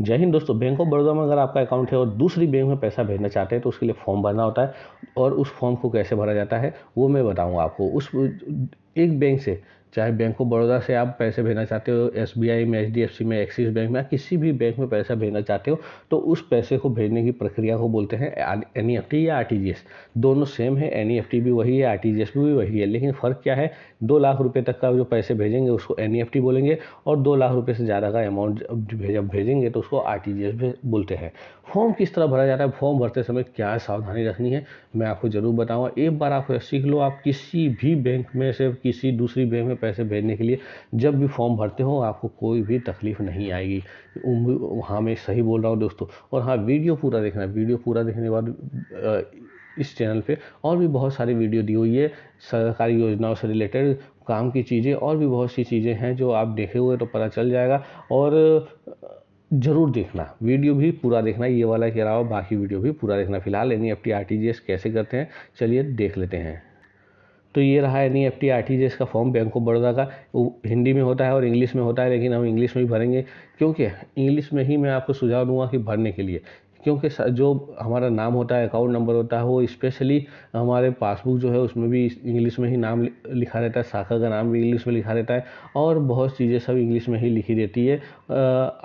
जय हिंद दोस्तों bank of Baroda में अगर आपका अकाउंट है और दूसरी बैंक में पैसा भेजना चाहते हैं तो उसके लिए फॉर्म भरना होता है और उस फॉर्म को कैसे भरा जाता है वो मैं बताऊंगा आपको उस एक बैंक से चाहे बैंक ऑफ बड़ौदा से आप पैसे भेजना चाहते हो एस में एच में एक्सिस बैंक में किसी भी बैंक में पैसा भेजना चाहते हो तो उस पैसे को भेजने की प्रक्रिया को बोलते हैं एन e या आर दोनों सेम है एन e भी वही है आर भी वही है लेकिन फ़र्क क्या है दो लाख रुपये तक का जो पैसे भेजेंगे उसको एन e बोलेंगे और दो लाख रुपये से ज़्यादा का अमाउंट जब भेजेंगे तो उसको आर टी बोलते हैं फॉर्म किस तरह भरा जाता है फॉर्म भरते समय क्या सावधानी रखनी है मैं आपको ज़रूर बताऊँगा एक बार आप सीख लो आप किसी भी बैंक में से किसी दूसरी बैंक में पैसे भेजने के लिए जब भी फॉर्म भरते हो आपको कोई भी तकलीफ नहीं आएगी हाँ मैं सही बोल रहा हूँ दोस्तों और हाँ वीडियो पूरा देखना वीडियो पूरा देखने के बाद इस चैनल पे और भी बहुत सारी वीडियो दी हुई है सरकारी योजनाओं से रिलेटेड काम की चीज़ें और भी बहुत सी चीज़ें हैं जो आप देखे हुए तो पता चल जाएगा और ज़रूर देखना वीडियो भी पूरा देखना ये वाला के अलावा बाकी वीडियो भी पूरा देखना फिलहाल N E F T R T G S कैसे करते हैं चलिए देख लेते हैं तो ये रहा N E F T R T G S का फॉर्म बैंक ऑफ बड़ौदा का हिंदी में होता है और इंग्लिश में होता है लेकिन हम इंग्लिश में ही भरेंगे क्योंकि इंग्लिश में ही मैं आपको सुझाव दूंगा कि भरने के लिए क्योंकि जो हमारा नाम होता है अकाउंट नंबर होता है वो स्पेशली हमारे पासबुक जो है उसमें भी इंग्लिश में ही नाम लिखा रहता है शाखा का नाम भी इंग्लिश में लिखा रहता है और बहुत चीज़ें सब इंग्लिश में ही लिखी रहती है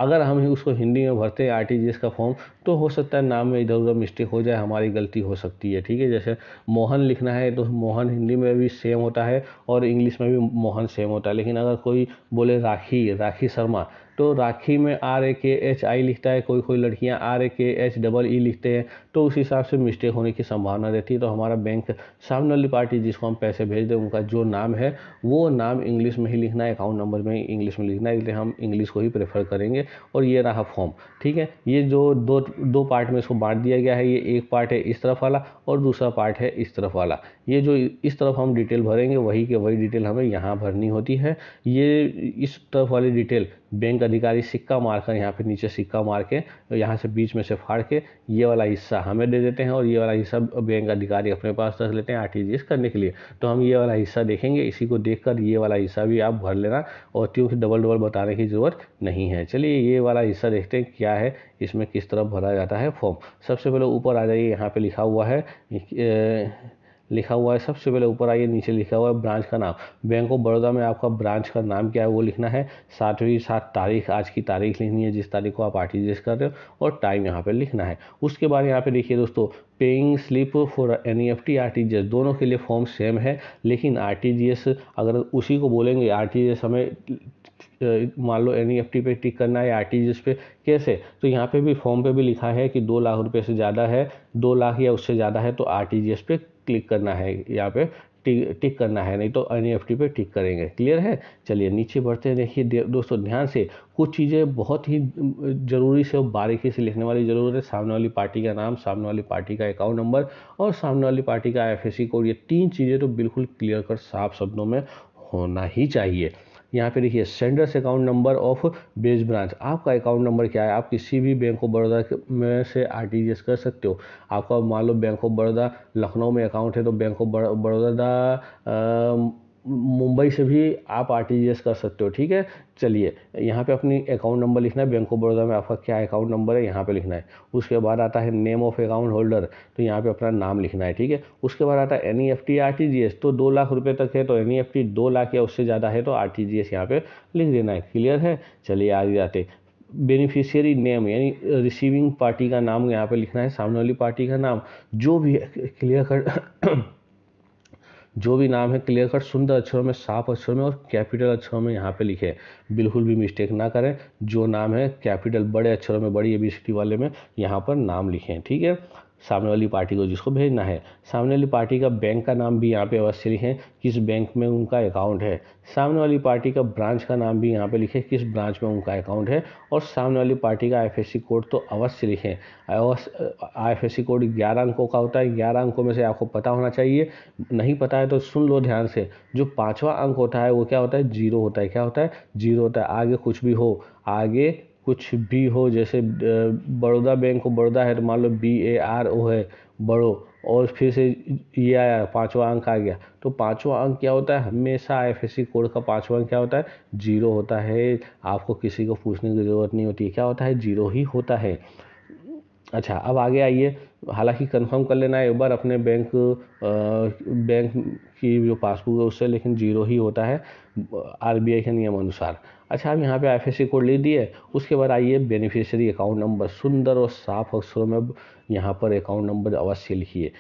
अगर हम उसको हिंदी में भरते हैं आर का फॉर्म तो हो सकता है नाम में इधर उधर मिस्टेक हो जाए हमारी गलती हो सकती है ठीक है जैसे मोहन लिखना है तो मोहन हिंदी में भी सेम होता है और इंग्लिश में भी मोहन सेम होता है लेकिन अगर कोई बोले राखी राखी शर्मा तो राखी में आर ए के एच आई लिखता है कोई कोई लड़कियां आर ए के एच डबल ई लिखते हैं तो उस हिसाब से मिस्टेक होने की संभावना रहती है तो हमारा बैंक सामने वाली पार्टी जिसको हम पैसे भेज दें उनका जो नाम है वो नाम इंग्लिश में ही लिखना है अकाउंट नंबर में इंग्लिश में लिखना है इसलिए हम इंग्लिश को ही प्रेफर करेंगे और ये रहा फॉर्म ठीक है ये जो दो दो पार्ट में इसको बांट दिया गया है ये एक पार्ट है इस तरफ वाला और दूसरा पार्ट है इस तरफ वाला ये जो इस तरफ हम डिटेल भरेंगे वही के वही डिटेल हमें यहाँ भरनी होती है ये इस तरफ वाली डिटेल बैंक अधिकारी सिक्का मारकर यहाँ पे नीचे सिक्का मार के यहाँ से बीच में से फाड़ के ये वाला हिस्सा हमें दे देते हैं और ये वाला हिस्सा बैंक अधिकारी अपने पास रख लेते हैं आर करने के लिए तो हम ये वाला हिस्सा देखेंगे इसी को देखकर ये वाला हिस्सा भी आप भर लेना और क्योंकि डबल डबल बताने की ज़रूरत नहीं है चलिए ये वाला हिस्सा देखते हैं क्या है इसमें किस तरफ भरा जाता है फॉर्म सबसे पहले ऊपर आ जाइए यहाँ पर लिखा हुआ है लिखा हुआ है सबसे पहले ऊपर आइए नीचे लिखा हुआ है ब्रांच का नाम बैंक ऑफ बड़ौदा में आपका ब्रांच का नाम क्या है वो लिखना है सातवीं सात तारीख आज की तारीख लिखनी है जिस तारीख को आप आर कर रहे हो और टाइम यहाँ पर लिखना है उसके बाद यहाँ पर देखिए दोस्तों paying slip for N E F T R T G S दोनों के लिए फॉर्म सेम है लेकिन आर टी जी एस अगर उसी को बोलेंगे आर टी जी एस हमें मान लो एन ई एफ टी पे टिक करना है आर टी जी एस पे कैसे तो यहाँ पे भी फॉर्म पे भी लिखा है कि दो लाख रुपए से ज़्यादा है दो लाख या उससे ज़्यादा है तो आर टी जी एस पे क्लिक करना है यहाँ पे टिक करना है नहीं तो एन e पे टिक करेंगे क्लियर है चलिए नीचे बढ़ते हैं देखिए दोस्तों ध्यान से कुछ चीज़ें बहुत ही ज़रूरी से और बारीकी से लिखने वाली ज़रूरत है सामने वाली पार्टी का नाम सामने वाली पार्टी का अकाउंट नंबर और सामने वाली पार्टी का आई कोड ये तीन चीज़ें तो बिल्कुल क्लियर कर साफ शब्दों में होना ही चाहिए यहाँ पे देखिए sender's account number of base branch आपका अकाउंट नंबर क्या है आप किसी भी बैंक ऑफ बड़ौदा में से आर कर सकते हो आपका मान लो बैंक ऑफ बड़ौदा लखनऊ में अकाउंट है तो बैंक ऑफ बड़ौदा मुंबई से भी आप आर कर सकते हो ठीक है चलिए यहाँ पे अपनी अकाउंट नंबर लिखना है बैंक ऑफ बड़ौदा में आपका क्या अकाउंट नंबर है यहाँ पे लिखना है उसके बाद आता है नेम ऑफ अकाउंट होल्डर तो यहाँ पे अपना नाम लिखना है ठीक है उसके बाद आता है N E F T R T G S तो दो लाख रुपये तक है तो एन ई एफ टी दो लाख या उससे ज़्यादा है तो आर टी जी एस यहाँ पर लिख देना है क्लियर है चलिए आगे जाते बेनिफिशियरी नेम यानी रिसीविंग पार्टी का नाम यहाँ पे लिखना है सामने वाली पार्टी का नाम जो भी क्लियर कर जो भी नाम है क्लियर कट सुंदर अक्षरों में साफ अक्षरों में और कैपिटल अक्षरों में यहाँ पे लिखे बिल्कुल भी मिस्टेक ना करें जो नाम है कैपिटल बड़े अक्षरों में बड़ी ए वाले में यहाँ पर नाम लिखें ठीक है सामने वाली पार्टी को जिसको भेजना है सामने वाली पार्टी का बैंक का नाम भी यहाँ पे अवश्य लिखें किस बैंक में उनका अकाउंट है सामने वाली पार्टी का ब्रांच का नाम भी यहाँ पे लिखें किस ब्रांच में उनका अकाउंट है और सामने वाली पार्टी का आईएफएससी कोड तो अवश्य लिखें आईएफएससी कोड ग्यारह अंकों का होता है ग्यारह अंकों में से आपको पता होना चाहिए नहीं पता है तो सुन लो ध्यान से जो पाँचवा अंक होता है वो क्या होता है जीरो होता है क्या होता है जीरो होता है आगे कुछ भी हो आगे कुछ भी हो जैसे बड़ौदा बैंक ऑफ बड़ौदा है तो मान लो बी ए आर ओ है बड़ो और फिर से ये आया पाँचवा अंक आ गया तो पाँचवा अंक क्या होता है हमेशा आईएफएससी कोड का पाँचवा अंक क्या होता है जीरो होता है आपको किसी को पूछने की ज़रूरत नहीं होती क्या होता है जीरो ही होता है अच्छा अब आगे आइए हालांकि कंफर्म कर लेना है एक बार अपने बैंक बैंक की जो पासबुक है उससे लेकिन जीरो ही होता है आरबीआई के नियम अनुसार अच्छा आप यहाँ पे आईएफएससी कोड ले दिए उसके बाद आइए बेनिफिशियरी अकाउंट नंबर सुंदर और साफ अक्षरों में यहाँ पर अकाउंट नंबर अवश्य लिखिए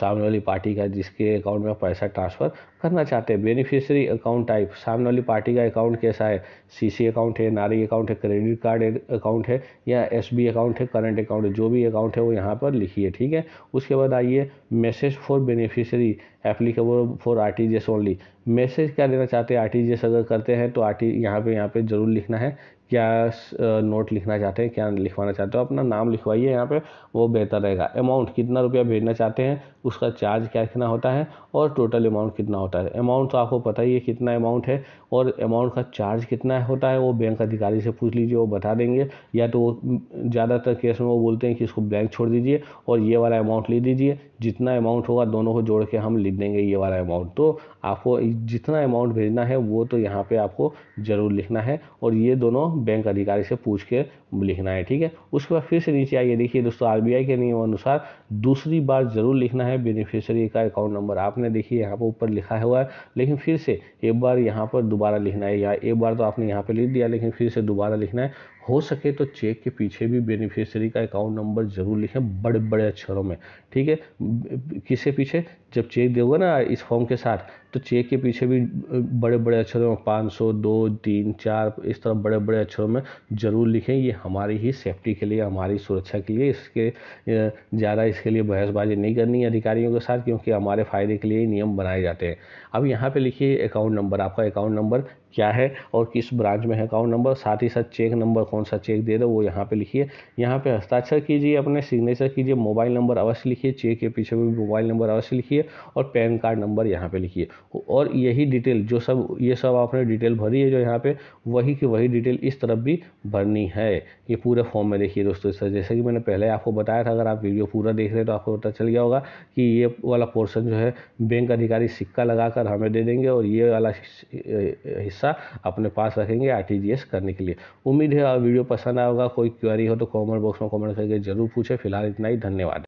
सामने वाली पार्टी का जिसके अकाउंट में पैसा ट्रांसफ़र करना चाहते हैं बेनिफिशियरी अकाउंट टाइप सामने वाली पार्टी का अकाउंट कैसा है सीसी अकाउंट है नारी अकाउंट है क्रेडिट कार्ड अकाउंट है या एसबी अकाउंट है करंट अकाउंट है जो भी अकाउंट है वो यहाँ पर लिखिए कीजिए ठीक है उसके बाद आइए message for beneficiary applicable for R T only message क्या देना चाहते हैं आर अगर करते हैं तो आर टी यहाँ पर यहाँ ज़रूर लिखना है क्या नोट लिखना चाहते हैं क्या लिखवाना चाहते हो अपना नाम लिखवाइए यहाँ पे वो बेहतर रहेगा अमाउंट कितना रुपया भेजना चाहते हैं उसका चार्ज क्या कितना होता है और टोटल अमाउंट कितना होता है अमाउंट तो आपको पता ही है कितना अमाउंट है और अमाउंट का चार्ज कितना होता है वो बैंक अधिकारी से पूछ लीजिए वो बता देंगे या तो ज़्यादातर केस में वो बोलते हैं कि इसको ब्लैंक छोड़ दीजिए और ये वाला अमाउंट ले दीजिए जितना अमाउंट होगा दोनों को जोड़ के हम लिख देंगे ये वाला अमाउंट तो आपको जितना अमाउंट भेजना है वो तो यहाँ पे आपको ज़रूर लिखना है और ये दोनों बैंक अधिकारी से पूछ के लिखना है ठीक है उसके बाद फिर से नीचे आइए देखिए दोस्तों आरबीआई के नियमानुसार दूसरी बार जरूर लिखना है बेनिफिशियरी का अकाउंट नंबर आपने देखिए यहाँ पर ऊपर लिखा हुआ है लेकिन फिर से एक बार यहाँ पर दोबारा लिखना है या एक बार तो आपने यहाँ पर लिख दिया लेकिन फिर से दोबारा लिखना है हो सके तो चेक के पीछे भी बेनिफिशियरी का अकाउंट नंबर जरूर लिखें बड़े बड़े अक्षरों में ठीक है किसे पीछे जब चेक दोगे ना इस फॉर्म के साथ तो चेक के पीछे भी बड़े बड़े अक्षरों में पाँच सौ दो तीन चार इस तरह बड़े बड़े अक्षरों में ज़रूर लिखें ये हमारी ही सेफ्टी के लिए हमारी सुरक्षा के लिए इसके ज़्यादा इसके लिए बहसबाजी नहीं करनी है अधिकारियों के साथ क्योंकि हमारे फ़ायदे के लिए नियम बनाए जाते हैं अब यहाँ पर लिखिए अकाउंट नंबर आपका अकाउंट नंबर क्या है और किस ब्रांच में है अकाउंट नंबर साथ ही साथ चेक नंबर कौन सा चेक दे दो वो यहाँ पे लिखिए यहाँ पे हस्ताक्षर कीजिए अपने सिग्नेचर कीजिए मोबाइल नंबर अवश्य लिखिए चेक के पीछे भी मोबाइल नंबर अवश्य लिखिए और पैन कार्ड नंबर यहाँ पे लिखिए और यही डिटेल जो सब ये सब आपने डिटेल भरी है जो यहाँ पर वही की वही डिटेल इस तरफ भी भरनी है ये पूरे फॉर्म में देखिए दोस्तों इस जैसे कि मैंने पहले आपको बताया था अगर आप वीडियो पूरा देख रहे हैं तो आपको पता चल गया होगा कि ये वाला पोर्सन जो है बैंक अधिकारी सिक्का लगा हमें दे देंगे और ये वाला हिस्सा पैसा अपने पास रखेंगे आर करने के लिए उम्मीद है वीडियो पसंद आएगा कोई क्वेरी हो तो कॉमेंट बॉक्स में कॉमेंट करके जरूर पूछे फिलहाल इतना ही धन्यवाद